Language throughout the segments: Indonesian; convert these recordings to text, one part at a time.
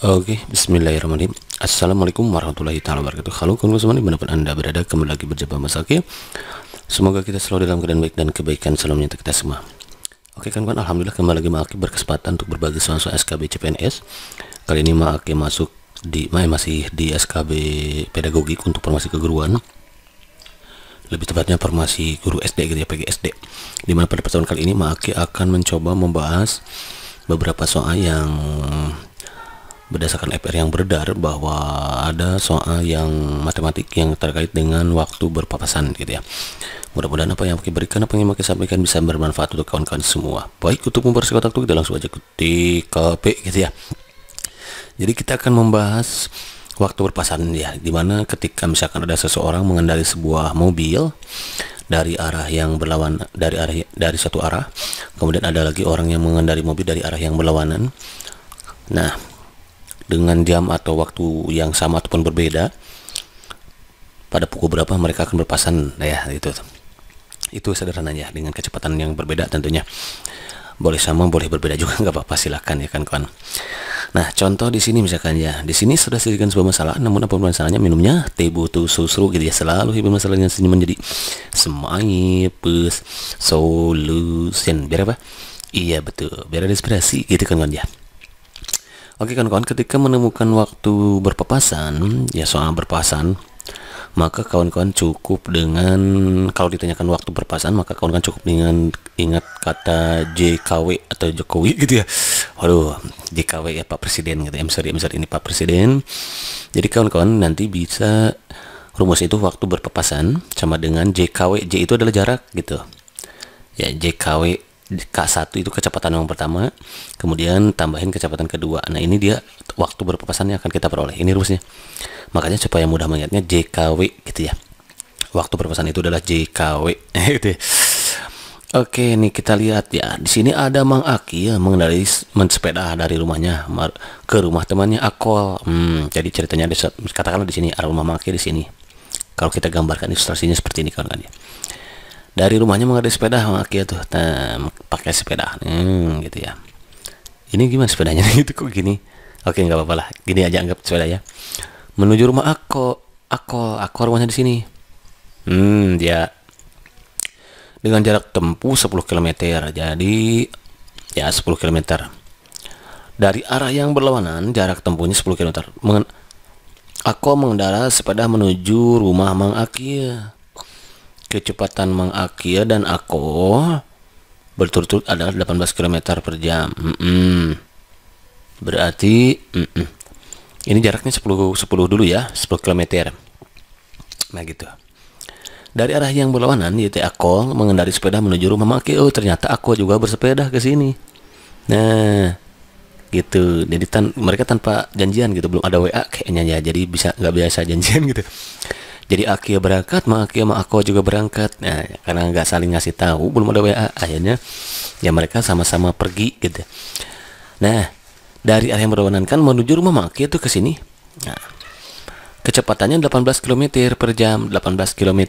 Oke, bismillahirrahmanirrahim Assalamualaikum warahmatullahi taala wabarakatuh Halo kawan semua dimanapun anda berada Kembali lagi berjumpa Mas Aki Semoga kita selalu dalam keadaan baik dan kebaikan selalu menyertai kita semua Oke kawan-kawan, Alhamdulillah kembali lagi Mas Aki berkesempatan untuk berbagi soal soal SKB CPNS Kali ini Mas Aki masuk di masih di SKB pedagogik untuk formasi keguruan lebih tepatnya formasi guru SD gitu ya PGSD mana pada pertemuan kali ini Aki akan mencoba membahas beberapa soal yang berdasarkan FR yang beredar bahwa ada soal yang matematik yang terkait dengan waktu berpapasan gitu ya. Mudah-mudahan apa yang Maki berikan, apa yang Maki sampaikan bisa bermanfaat untuk kawan-kawan semua. Baik untuk membahas kotak itu kita langsung aja ke TKP gitu ya. Jadi kita akan membahas waktu berpasan ya, dimana ketika misalkan ada seseorang mengendari sebuah mobil dari arah yang berlawan dari arah dari satu arah, kemudian ada lagi orang yang mengendari mobil dari arah yang berlawanan. Nah, dengan jam atau waktu yang sama ataupun berbeda pada pukul berapa mereka akan berpasan nah, ya itu itu sederhananya dengan kecepatan yang berbeda tentunya boleh sama boleh berbeda juga nggak apa-apa silahkan ya kan kawan nah contoh di sini misalkan ya di sini sudah sedikit sebuah masalah namun apa masalahnya minumnya teh butuh susu gitu ya selalu ibu masalahnya senyum menjadi semaipus solution biar apa iya betul biar ada inspirasi gitu kan kawan ya Oke kawan-kawan, ketika menemukan waktu berpapasan, ya soal berpapasan, maka kawan-kawan cukup dengan kalau ditanyakan waktu berpapasan, maka kawan-kawan cukup dengan ingat kata JKW atau Jokowi gitu ya. Waduh, JKW ya Pak Presiden gitu. ya sorry, ini Pak Presiden. Jadi kawan-kawan nanti bisa rumus itu waktu berpapasan sama dengan JKW. J itu adalah jarak gitu. Ya, JKW K1 itu kecepatan yang pertama, kemudian tambahin kecepatan kedua. Nah, ini dia waktu berpepasannya akan kita peroleh. Ini rumusnya. Makanya supaya mudah mengingatnya JKW gitu ya. Waktu berpapasan itu adalah JKW gitu ya. Oke, ini kita lihat ya. Di sini ada Mang Aki ya mengendarai sepeda dari rumahnya ke rumah temannya Akol. Hmm, jadi ceritanya katakanlah di sini ada rumah Mang Aki di sini. Kalau kita gambarkan ilustrasinya seperti ini kawan-kawan ya dari rumahnya nggak ada sepeda maki ya tuh nah, pakai sepeda hmm, gitu ya ini gimana sepedanya itu kok gini oke nggak apa-apa lah gini aja anggap sepeda ya menuju rumah aku aku aku rumahnya di sini hmm dia dengan jarak tempuh 10 km jadi ya 10 km dari arah yang berlawanan jarak tempuhnya 10 km Mengen aku mengendara sepeda menuju rumah Mang Akil Kecepatan Mang Akia dan aku berturut-turut adalah 18 km per jam. Mm -mm. Berarti mm -mm. ini jaraknya 10 10 dulu ya, 10 km. Nah gitu. Dari arah yang berlawanan, yaitu aku mengendari sepeda menuju rumah Mang Oh, ternyata aku juga bersepeda ke sini. Nah, gitu jadi tan mereka tanpa janjian gitu belum ada WA kayaknya ya jadi bisa nggak biasa janjian gitu jadi Akia berangkat ma Akio ma aku juga berangkat nah ya, karena nggak saling ngasih tahu belum ada WA akhirnya ya mereka sama-sama pergi gitu nah dari area yang berwarna kan menuju rumah ma Akia tuh ke sini nah, kecepatannya 18 km per jam 18 km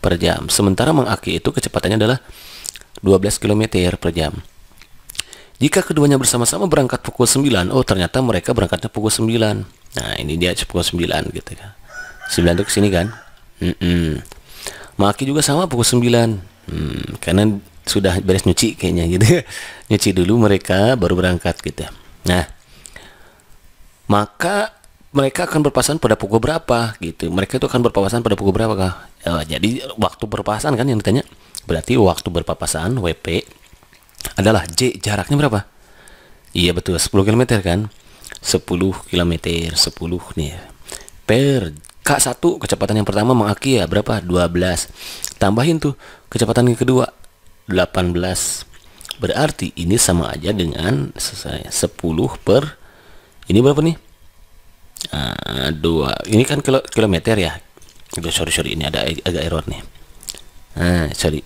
per jam sementara Mang Aki itu kecepatannya adalah 12 km per jam jika keduanya bersama-sama berangkat pukul 9 oh ternyata mereka berangkatnya pukul 9 nah ini dia pukul 9 gitu kan 9 tuh kesini kan mm -mm. Maki juga sama pukul 9 hmm, karena sudah beres nyuci kayaknya gitu nyuci dulu mereka baru berangkat gitu nah maka mereka akan berpasan pada pukul berapa gitu mereka itu akan berpapasan pada pukul berapa kah Ya, jadi waktu berpapasan kan yang ditanya berarti waktu berpapasan WP adalah J jaraknya berapa iya betul 10 km kan 10 km 10 nih ya. per K1 kecepatan yang pertama mengaki ya berapa? 12. Tambahin tuh kecepatan yang kedua 18. Berarti ini sama aja dengan selesai 10 per ini berapa nih? Uh, dua ini kan kilo, kilometer ya itu sorry sorry ini ada agak error nih nah sorry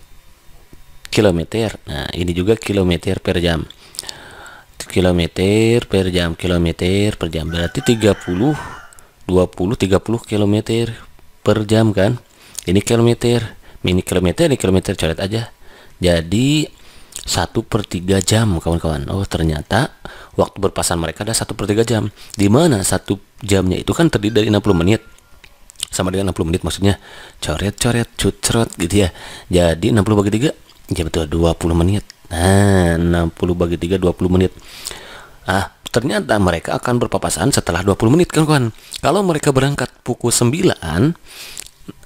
kilometer nah ini juga kilometer per jam kilometer per jam kilometer per jam berarti 30 20-30 km per jam kan ini kilometer mini kilometer ini kilometer coret aja jadi 1 per 3 jam kawan-kawan oh ternyata waktu berpasan mereka ada 1 per 3 jam dimana satu jamnya itu kan terdiri dari 60 menit sama dengan 60 menit maksudnya coret-coret cucrot gitu ya jadi 60 bagi 3 ya betul 20 menit nah 60 bagi 3 20 menit ah ternyata mereka akan berpapasan setelah 20 menit kan kawan. Kalau mereka berangkat pukul 9, uh,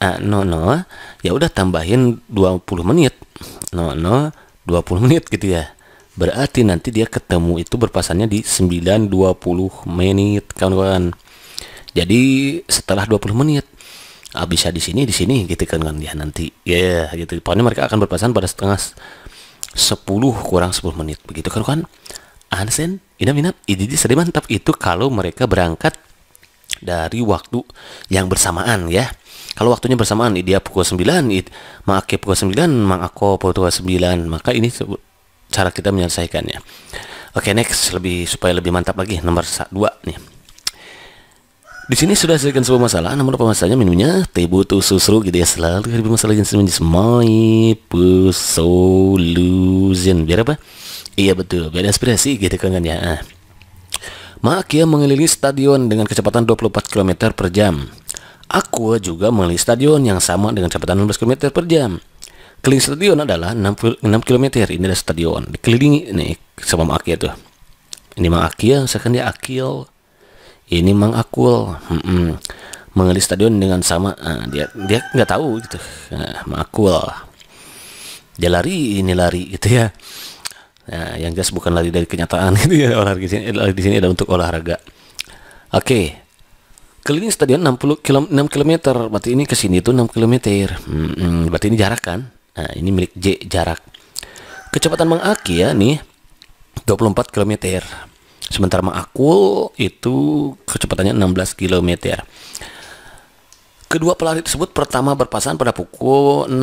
eh, no no, ya udah tambahin 20 menit. No no, 20 menit gitu ya. Berarti nanti dia ketemu itu berpasannya di 9.20 menit kawan-kawan. Jadi setelah 20 menit ah, di sini di sini gitu kan kawan ya nanti ya yeah, gitu. Pokoknya mereka akan berpasangan pada setengah 10 kurang 10 menit begitu kan kan. Ansen minat? minat, jadi mantap itu kalau mereka berangkat dari waktu yang bersamaan ya. Kalau waktunya bersamaan, dia pukul 9, maka pukul 9, Mang aku pukul 9, maka ini cara kita menyelesaikannya. Oke, okay, next lebih supaya lebih mantap lagi nomor 2 nih. Di sini sudah selesaikan sebuah masalah, namun minumnya? Teh butuh susu gitu ya selalu ada masalah jenis semuanya. my solution. Biar apa? Iya betul, beda inspirasi gitu kan, kan, ya. Ah. Makia ya, mengelilingi stadion dengan kecepatan 24 km per jam. Aku juga mengelilingi stadion yang sama dengan kecepatan 16 km per jam. Keliling stadion adalah 6, km. Ini adalah stadion. Dikelilingi nih sama Makia ya, tuh. Ini Mang Akil, sekarang dia Akil. Ini Mang Akul. Hmm -hmm. Mengelilingi stadion dengan sama. Nah, dia dia nggak tahu gitu. Nah, Mang Akul. Dia lari, ini lari gitu ya. Ya, yang jelas bukan lari dari kenyataan gitu ya olahraga di sini. Lari di sini ada untuk olahraga. Oke. Okay. Keliling stadion 60 km, 6 km. Berarti ini ke sini itu 6 km. Hmm, hmm, berarti ini jarak kan? Nah, ini milik J jarak. Kecepatan Mang Aki ya nih 24 km. Sementara Mang Akul itu kecepatannya 16 km. Kedua pelari tersebut pertama berpasangan pada pukul 6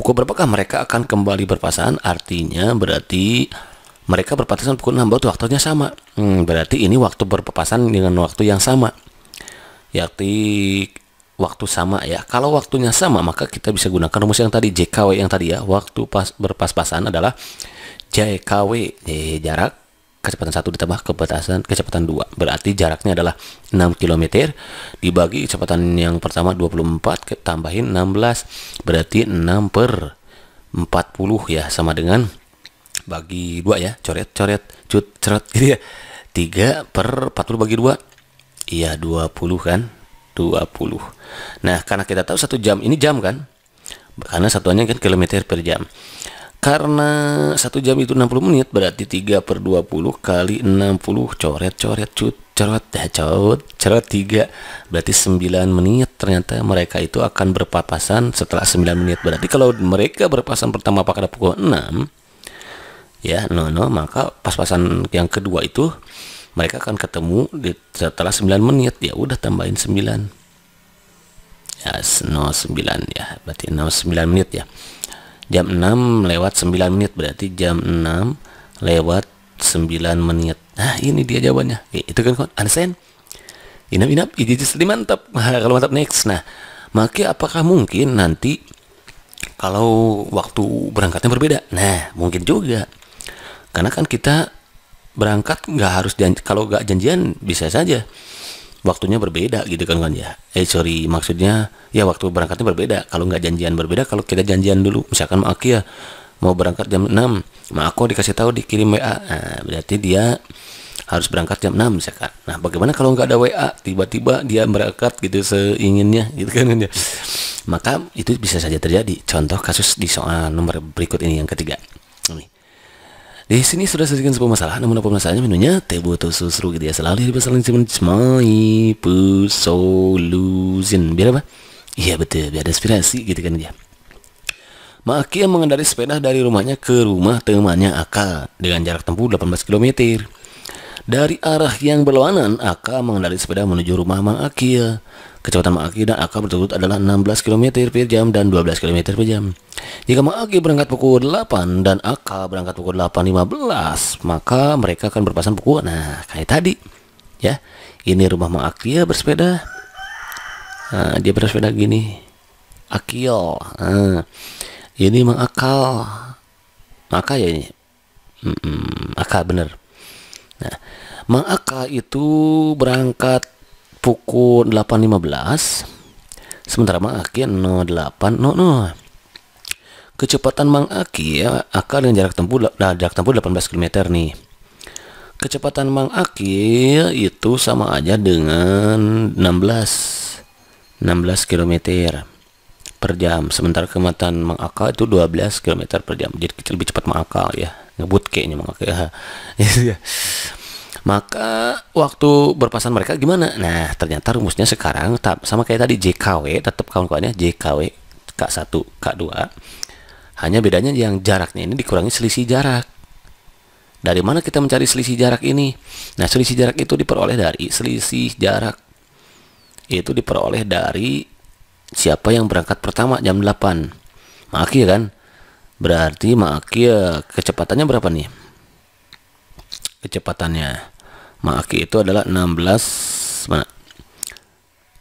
Pukul berapakah mereka akan kembali berpasangan? Artinya berarti mereka berpasangan pukul 6 waktu waktunya sama. Hmm, berarti ini waktu berpasangan dengan waktu yang sama. Yakni waktu sama ya. Kalau waktunya sama maka kita bisa gunakan rumus yang tadi JKW yang tadi ya. Waktu pas berpas-pasan adalah JKW, eh, jarak kecepatan 1 ditambah kebatasan kecepatan 2. Berarti jaraknya adalah 6 km dibagi kecepatan yang pertama 24 tambahin 16. Berarti 6 per 40 ya sama dengan bagi 2 ya. Coret coret cut cerot gitu ya. 3 per 40 bagi 2. Iya 20 kan? 20. Nah, karena kita tahu satu jam ini jam kan? Karena satuannya kan kilometer per jam. Karena satu jam itu 60 menit berarti 3 per 20 kali 60 coret coret cut cerot ya cerot cerot 3 berarti 9 menit ternyata mereka itu akan berpapasan setelah 9 menit berarti kalau mereka berpapasan pertama pada pukul 6 ya no no maka pas-pasan yang kedua itu mereka akan ketemu di, setelah 9 menit ya udah tambahin 9 ya no 9 ya berarti no 9 menit ya jam 6 lewat 9 menit berarti jam 6 lewat 9 menit nah ini dia jawabannya eh, itu kan kawan understand inap inap ini jadi mantap kalau mantap next nah maka apakah mungkin nanti kalau waktu berangkatnya berbeda nah mungkin juga karena kan kita berangkat nggak harus janji, kalau nggak janjian bisa saja waktunya berbeda gitu kan kan ya eh sorry maksudnya ya waktu berangkatnya berbeda kalau nggak janjian berbeda kalau kita janjian dulu misalkan mau Aki ya mau berangkat jam 6 maka aku dikasih tahu dikirim WA nah, berarti dia harus berangkat jam 6 misalkan nah bagaimana kalau nggak ada WA tiba-tiba dia berangkat gitu seinginnya gitu kan kan ya maka itu bisa saja terjadi contoh kasus di soal nomor berikut ini yang ketiga nih di sini sudah selesaikan sebuah masalah, namun apa masalahnya menunya? Tebuto susru gitu ya, selalu di pasal semai my solution. Biar apa? Iya betul, biar ada inspirasi gitu kan dia. Maki yang mengendari sepeda dari rumahnya ke rumah temannya Aka dengan jarak tempuh 18 km. Dari arah yang berlawanan, Aka mengendari sepeda menuju rumah Mang Kecepatan Maki dan Aka berturut adalah 16 km per jam dan 12 km per jam. Jika Maki berangkat pukul 8 dan Aka berangkat pukul 8.15, maka mereka akan berpasang pukul. Nah, kayak tadi. Ya, ini rumah Mang ya bersepeda. Nah, dia bersepeda gini. Akil. Nah, ini Mang Akal. Maka ya ini. Mm -mm, Aka bener. Nah, Mang itu berangkat pukul 8.15 sementara Mang Aki 08 no no kecepatan Mang Aki ya akan dengan jarak tempuh nah, jarak tempuh 18 km nih kecepatan Mang Aki ya, itu sama aja dengan 16 16 km per jam sementara kecepatan Mang Akal itu 12 km per jam jadi lebih cepat Mang Akal ya ngebut kayaknya Mang Akal ya iya, iya maka waktu berpasangan mereka gimana? Nah, ternyata rumusnya sekarang tetap sama kayak tadi JKW, tetap kawan-kawannya JKW K1, K2. Hanya bedanya yang jaraknya ini dikurangi selisih jarak. Dari mana kita mencari selisih jarak ini? Nah, selisih jarak itu diperoleh dari selisih jarak itu diperoleh dari siapa yang berangkat pertama jam 8. Maki ya kan? Berarti Maki ya kecepatannya berapa nih? kecepatannya. Aki itu adalah 16 mana?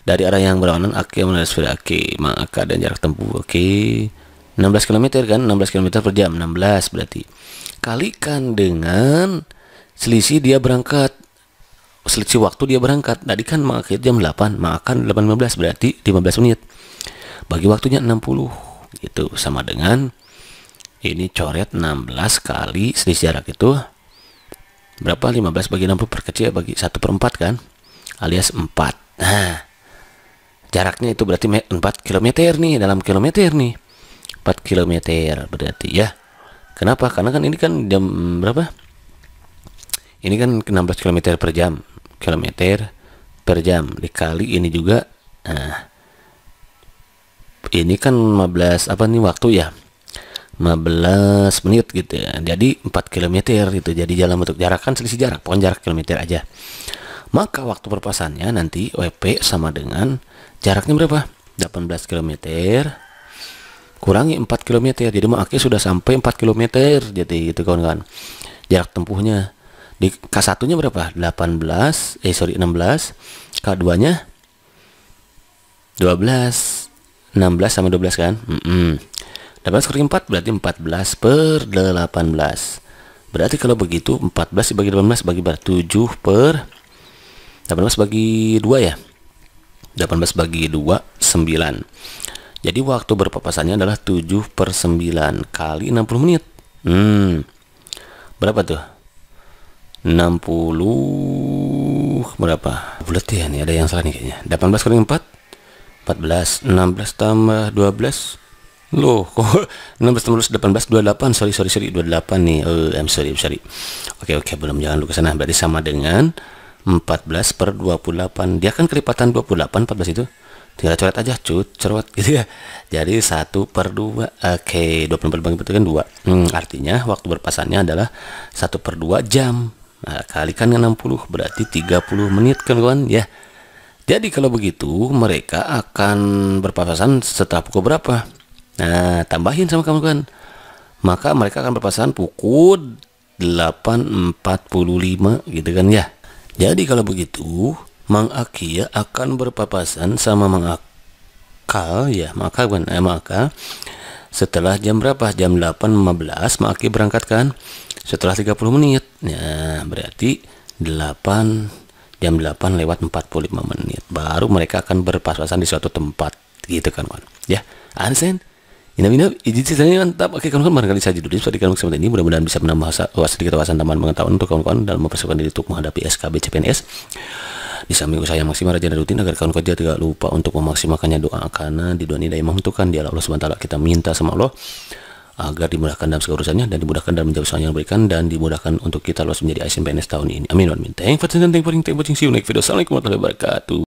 Dari arah yang berlawanan aki menuju sepeda aki, maka dan jarak tempuh aki 16 km kan, 16 km per jam, 16 berarti. Kalikan dengan selisih dia berangkat selisih waktu dia berangkat tadi kan mengakhir jam 8 maka 18 berarti 15 menit bagi waktunya 60 itu sama dengan ini coret 16 kali selisih jarak itu berapa 15 bagi 60 perkecil ya, bagi 1 per 4 kan alias 4 nah jaraknya itu berarti 4 km nih dalam kilometer nih 4 km berarti ya kenapa karena kan ini kan jam mm, berapa ini kan 16 km per jam kilometer per jam dikali ini juga nah ini kan 15 apa nih waktu ya 15 menit gitu ya. Jadi 4 km gitu. Jadi jalan bentuk jarak kan selisih jarak, pokoknya jarak kilometer aja. Maka waktu perpasannya nanti WP sama dengan jaraknya berapa? 18 km kurangi 4 km. Jadi Maki sudah sampai 4 km jadi gitu kawan-kawan. Jarak tempuhnya di K1-nya berapa? 18, eh sorry 16. K2-nya 12. 16 sama 12 kan? Mm -mm. 18 kali 4 berarti 14 per 18. Berarti kalau begitu 14 dibagi 18 bagi ber 7 per 18 bagi 2 ya. 18 bagi 2, 9. Jadi waktu berpapasannya adalah 7 per 9 kali 60 menit. Hmm, berapa tuh? 60 berapa? Bulat ya nih, ada yang salah nih kayaknya. 18 kali 4 14, 16 tambah 12 Loh, kok 16, 16, 18, 28 Sorry, sorry, sorry 28 nih oh, I'm sorry, I'm sorry Oke, okay, oke, okay, belum jangan lu ke sana Berarti sama dengan 14 per 28 Dia kan kelipatan 28, 14 itu Tinggal coret aja, cut, cerot gitu ya Jadi 1 per 2 Oke, okay, 24 bagi itu kan 2 hmm, Artinya, waktu berpasannya adalah 1 per 2 jam Nah, kalikan dengan 60 Berarti 30 menit kan kawan Ya jadi kalau begitu mereka akan berpapasan setelah pukul berapa? Nah, tambahin sama kamu kan. Maka mereka akan berpasangan pukul 8.45 gitu kan ya. Jadi kalau begitu, Mang Akia akan berpapasan sama Mang Akal ya, maka kan eh, maka setelah jam berapa? Jam 8.15 Mang Aki berangkat kan? Setelah 30 menit. ya berarti 8 jam 8 lewat 45 menit. Baru mereka akan berpapasan di suatu tempat gitu kan, kan. Ya, Ansen. Ina mina, izin sisanya kan tetap. Oke, kawan-kawan, barangkali saja dulu seperti kawan kesempatan ini. Mudah-mudahan bisa menambah sedikit wawasan tambahan pengetahuan untuk kawan-kawan dalam mempersiapkan diri untuk menghadapi SKB CPNS. Di samping usaha yang maksimal rajin dan rutin agar kawan kerja tidak lupa untuk memaksimalkannya doa karena di dunia daya menentukan dia Allah SWT kita minta sama Allah agar dimudahkan dalam segala urusannya dan dimudahkan dalam menjawab soal yang diberikan dan dimudahkan untuk kita luas menjadi ASN PNS tahun ini. Amin. Amin. Thank you for watching. Thank you for watching. See you next video. Assalamualaikum warahmatullahi wabarakatuh.